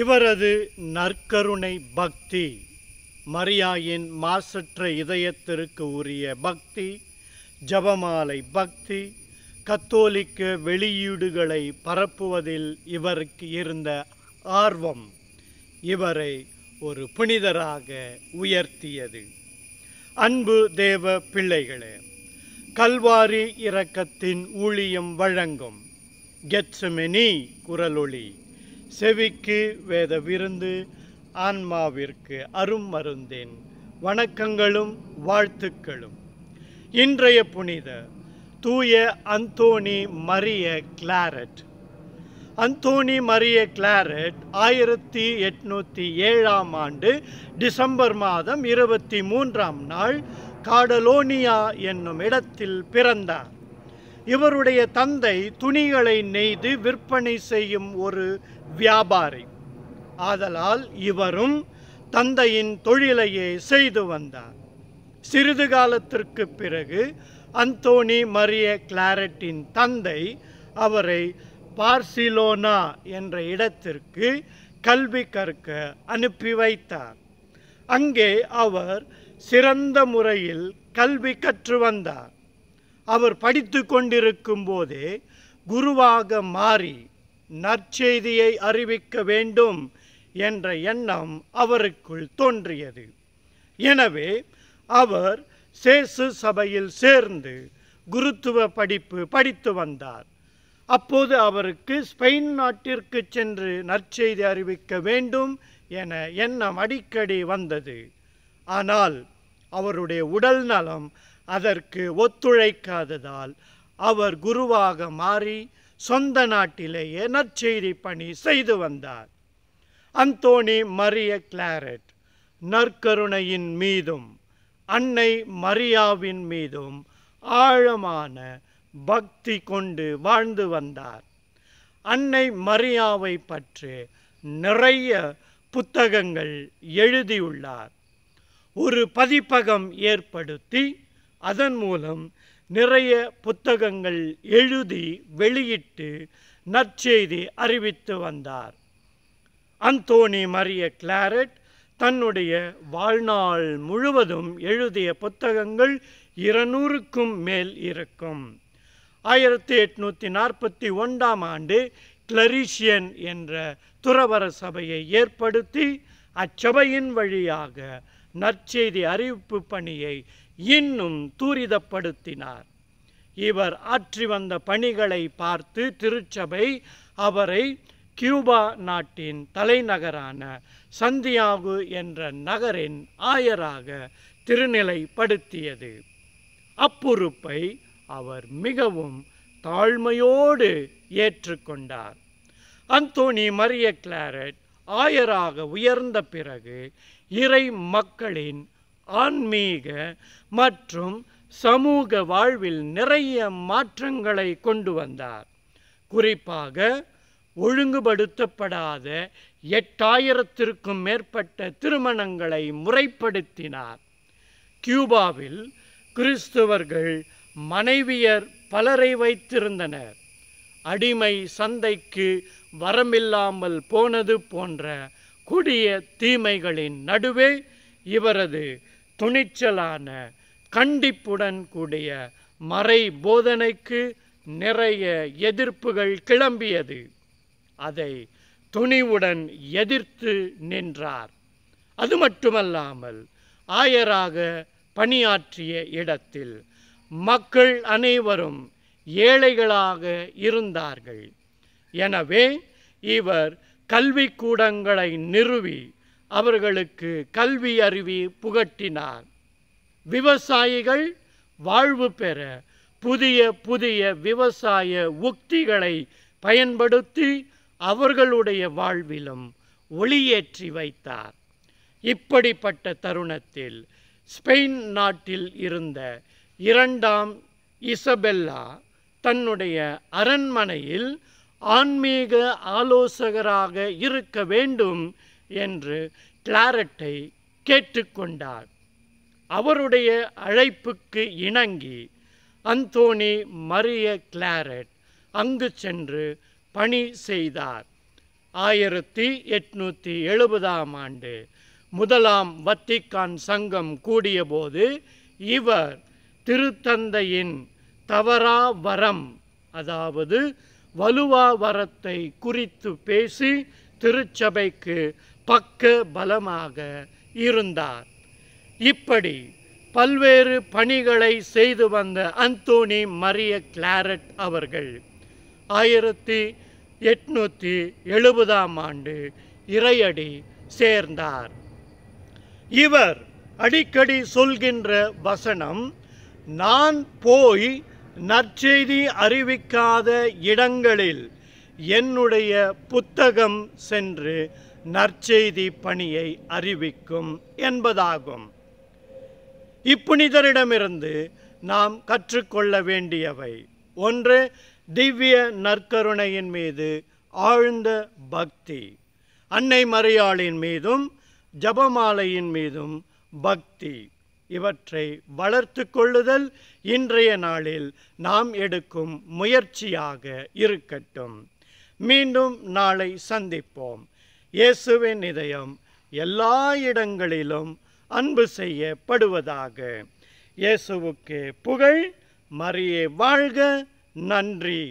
இவரது நற்கருணை பக்தி மரியாயின் மாசற்ற இதயத்திற்கு உரிய பக்தி ஜபமாலை பக்தி கத்தோலிக்க வெளியீடுகளை பரப்புவதில் இவருக்கு இருந்த ஆர்வம் இவரை ஒரு புனிதராக உயர்த்தியது அன்பு தேவ பிள்ளைகளே கல்வாரி இரக்கத்தின் ஊழியம் வழங்கும் கெட்சமெனி குரலொளி செவிக்கு வேத விருந்து ஆன்மாவிற்கு அரும் மருந்தேன் வணக்கங்களும் வாழ்த்துக்களும் இன்றைய புனித தூய Anthony Maria Claret Anthony Maria Claret ஆயிரத்தி எட்நூற்றி ஏழாம் ஆண்டு டிசம்பர் மாதம் இருபத்தி மூன்றாம் நாள் காடலோனியா என்னும் இடத்தில் பிறந்தார் இவருடைய தந்தை துணிகளை நெய்து விற்பனை செய்யும் ஒரு வியாபாரி ஆதலால் இவரும் தந்தையின் தொழிலையே செய்து வந்தார் சிறிது காலத்திற்கு பிறகு அந்தோனி மரிய கிளாரட்டின் தந்தை அவரை பார்சிலோனா என்ற இடத்திற்கு கல்வி கற்க அனுப்பி வைத்தார் அங்கே அவர் சிறந்த முறையில் கல்வி கற்று வந்தார் அவர் படித்து கொண்டிருக்கும் போதே குருவாக மாறி நற்செய்தியை அறிவிக்க வேண்டும் என்ற எண்ணம் அவருக்குள் தோன்றியது எனவே அவர் சேசு சபையில் சேர்ந்து குருத்துவ படிப்பு படித்து வந்தார் அப்போது அவருக்கு ஸ்பெயின் நாட்டிற்கு சென்று நற்செய்தி அறிவிக்க வேண்டும் என எண்ணம் அடிக்கடி வந்தது ஆனால் அவருடைய உடல் நலம் அதற்கு ஒத்துழைக்காததால் அவர் குருவாக மாறி சொந்த நாட்டிலேயே நற்செய்தி பணி செய்து வந்தார் அந்தோனி மரிய கிளாரட் நற்கருணையின் மீதும் அன்னை மரியாவின் மீதும் ஆழமான பக்தி கொண்டு வாழ்ந்து வந்தார் அன்னை மரியாவை பற்றி நிறைய புத்தகங்கள் எழுதியுள்ளார் ஒரு பதிப்பகம் ஏற்படுத்தி அதன் மூலம் நிறைய புத்தகங்கள் எழுதி வெளியிட்டு நற்செய்தி அறிவித்து வந்தார் அந்தோனி மரிய கிளாரட் தன்னுடைய வாழ்நாள் முழுவதும் எழுதிய புத்தகங்கள் இருநூறுக்கும் மேல் இருக்கும் ஆயிரத்தி எட்நூற்றி நாற்பத்தி ஒன்றாம் ஆண்டு கிளரிஷியன் என்ற துறவர சபையை ஏற்படுத்தி அச்சபையின் வழியாக நற்செய்தி அறிவிப்பு பணியை இன்னும் துரிதப்படுத்தினார் இவர் ஆற்றி வந்த பணிகளை பார்த்து திருச்சபை அவரை கியூபா நாட்டின் தலைநகரான சந்தியாகு என்ற நகரின் ஆயராக திருநிலைப்படுத்தியது அப்புறுப்பை அவர் மிகவும் தாழ்மையோடு ஏற்றுக்கொண்டார் அந்தோனி மரிய கிளாரட் ஆயராக உயர்ந்த பிறகு இறை மக்களின் ஆன்மீக மற்றும் சமூக வாழ்வில் நிறைய மாற்றங்களை கொண்டு வந்தார் குறிப்பாக ஒழுங்குபடுத்தப்படாத எட்டாயிரத்திற்கும் மேற்பட்ட திருமணங்களை முறைப்படுத்தினார் கியூபாவில் கிறிஸ்தவர்கள் மனைவியர் பலரை வைத்திருந்தனர் அடிமை சந்தைக்கு வரமில்லாமல் போனது போன்ற கொடிய தீமைகளின் நடுவே இவரது துணிச்சலான கண்டிப்புடன் கூடிய மறை போதனைக்கு நிறைய எதிர்ப்புகள் கிளம்பியது அதை துணிவுடன் எதிர்த்து நின்றார் அது மட்டுமல்லாமல் ஆயராக பணியாற்றிய இடத்தில் மக்கள் அனைவரும் ஏழைகளாக இருந்தார்கள் எனவே இவர் கல்விக்கூடங்களை நிறுவி அவர்களுக்கு கல்வி அறிவி புகட்டினார் விவசாயிகள் வாழ்வு பெற புதிய புதிய விவசாய உக்திகளை பயன்படுத்தி அவர்களுடைய வாழ்விலும் ஒளியேற்றி வைத்தார் இப்படிப்பட்ட தருணத்தில் ஸ்பெயின் நாட்டில் இருந்த இரண்டாம் இசபெல்லா தன்னுடைய அரண்மனையில் ஆன்மீக ஆலோசகராக இருக்க வேண்டும் என்று கிளாரட்டை கேட்டுக்கொண்டார் அவருடைய அழைப்புக்கு இணங்கி அந்தோனி மரிய கிளாரட் அங்கு சென்று பணி செய்தார் ஆயிரத்தி எட்நூற்றி எழுபதாம் ஆண்டு முதலாம் வத்திக்கான் சங்கம் கூடியபோது இவர் திருத்தந்தையின் தவறா வரம் அதாவது வலுவா வரத்தை குறித்து பேசி திருச்சபைக்கு பக்க பலமாக இருந்தார் இப்படி பல்வேறு பணிகளை செய்து வந்த அந்தோனி மரிய கிளாரட் அவர்கள் ஆயிரத்தி எட்நூற்றி எழுபதாம் ஆண்டு இறையடி சேர்ந்தார் இவர் அடிக்கடி சொல்கின்ற வசனம் நான் போய் நற்செய்தி அறிவிக்காத இடங்களில் என்னுடைய புத்தகம் சென்று நற்செய்தி பணியை அறிவிக்கும் என்பதாகும் இப்புனிதரிடமிருந்து நாம் கற்றுக்கொள்ள வேண்டியவை ஒன்று திவ்ய நற்கருணையின் மீது ஆழ்ந்த பக்தி அன்னை மறையாளின் மீதும் ஜபமாலையின் மீதும் பக்தி இவற்றை வளர்த்து கொள்ளுதல் இன்றைய நாளில் நாம் எடுக்கும் முயற்சியாக இருக்கட்டும் மீண்டும் நாளை சந்திப்போம் இயேசுவின் இதயம் எல்லா இடங்களிலும் அன்பு செய்யப்படுவதாக இயேசுவுக்கு புகழ் மரியே வாழ்க நன்றி